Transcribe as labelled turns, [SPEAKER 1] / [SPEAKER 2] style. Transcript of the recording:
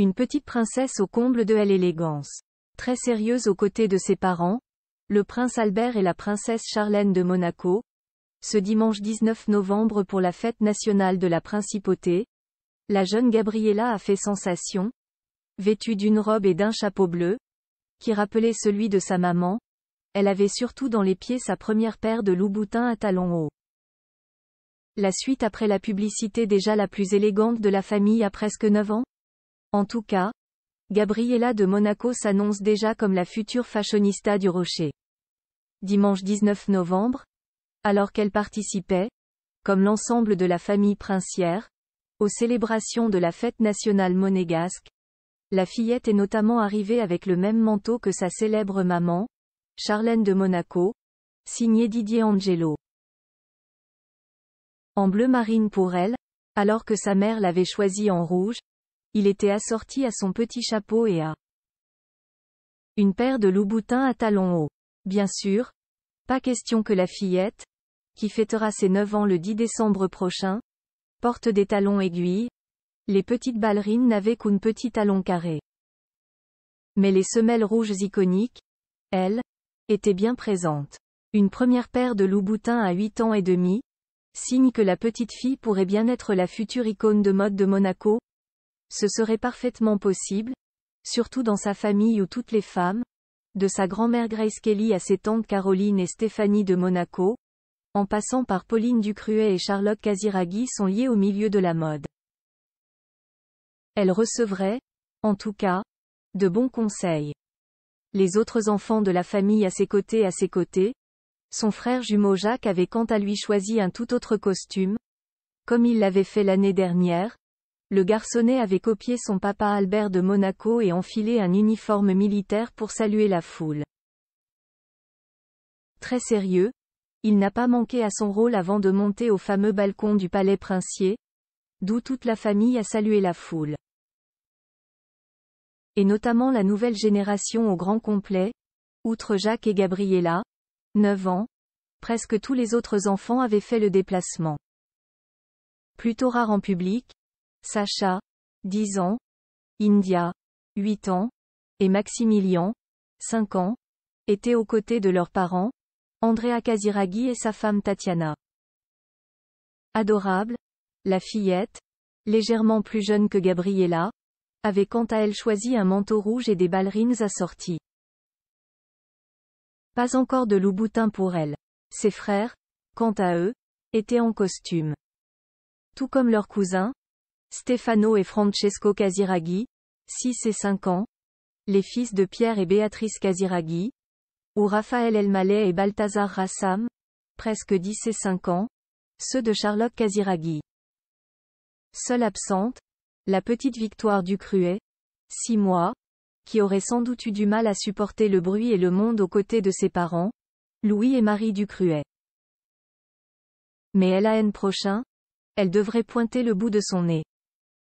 [SPEAKER 1] Une petite princesse au comble de l'élégance. Très sérieuse aux côtés de ses parents, le prince Albert et la princesse Charlène de Monaco, ce dimanche 19 novembre pour la fête nationale de la principauté, la jeune Gabriella a fait sensation, vêtue d'une robe et d'un chapeau bleu, qui rappelait celui de sa maman, elle avait surtout dans les pieds sa première paire de boutins à talons hauts. La suite après la publicité déjà la plus élégante de la famille à presque 9 ans en tout cas, Gabriella de Monaco s'annonce déjà comme la future fashionista du Rocher. Dimanche 19 novembre, alors qu'elle participait, comme l'ensemble de la famille princière, aux célébrations de la fête nationale monégasque, la fillette est notamment arrivée avec le même manteau que sa célèbre maman, Charlène de Monaco, signée Didier Angelo. En bleu marine pour elle, alors que sa mère l'avait choisie en rouge, il était assorti à son petit chapeau et à une paire de louboutins à talons hauts. Bien sûr, pas question que la fillette, qui fêtera ses 9 ans le 10 décembre prochain, porte des talons aiguilles. Les petites ballerines n'avaient qu'une petite talon carré. Mais les semelles rouges iconiques, elles, étaient bien présentes. Une première paire de louboutins à 8 ans et demi, signe que la petite fille pourrait bien être la future icône de mode de Monaco, ce serait parfaitement possible, surtout dans sa famille où toutes les femmes, de sa grand-mère Grace Kelly à ses tantes Caroline et Stéphanie de Monaco, en passant par Pauline Ducruet et Charlotte Casiraghi sont liées au milieu de la mode. Elle recevrait, en tout cas, de bons conseils. Les autres enfants de la famille à ses côtés à ses côtés, son frère jumeau Jacques avait quant à lui choisi un tout autre costume, comme il l'avait fait l'année dernière, le garçonnet avait copié son papa Albert de Monaco et enfilé un uniforme militaire pour saluer la foule. Très sérieux, il n'a pas manqué à son rôle avant de monter au fameux balcon du palais princier, d'où toute la famille a salué la foule. Et notamment la nouvelle génération au grand complet, outre Jacques et Gabriella, 9 ans, presque tous les autres enfants avaient fait le déplacement. Plutôt rare en public, Sacha, 10 ans, India, 8 ans, et Maximilian, 5 ans, étaient aux côtés de leurs parents, Andrea Kaziragi et sa femme Tatiana. Adorable, la fillette, légèrement plus jeune que Gabriella, avait quant à elle choisi un manteau rouge et des ballerines assorties. Pas encore de louboutin pour elle. Ses frères, quant à eux, étaient en costume. Tout comme leurs cousins, Stefano et Francesco Casiraghi, 6 et 5 ans, les fils de Pierre et Béatrice Casiraghi, ou Raphaël Elmaleh et Balthazar Rassam, presque 10 et 5 ans, ceux de Charlotte Casiraghi. Seule absente, la petite victoire Ducruet, Cruet, 6 mois, qui aurait sans doute eu du mal à supporter le bruit et le monde aux côtés de ses parents, Louis et Marie Ducruet. Mais elle un prochain, elle devrait pointer le bout de son nez.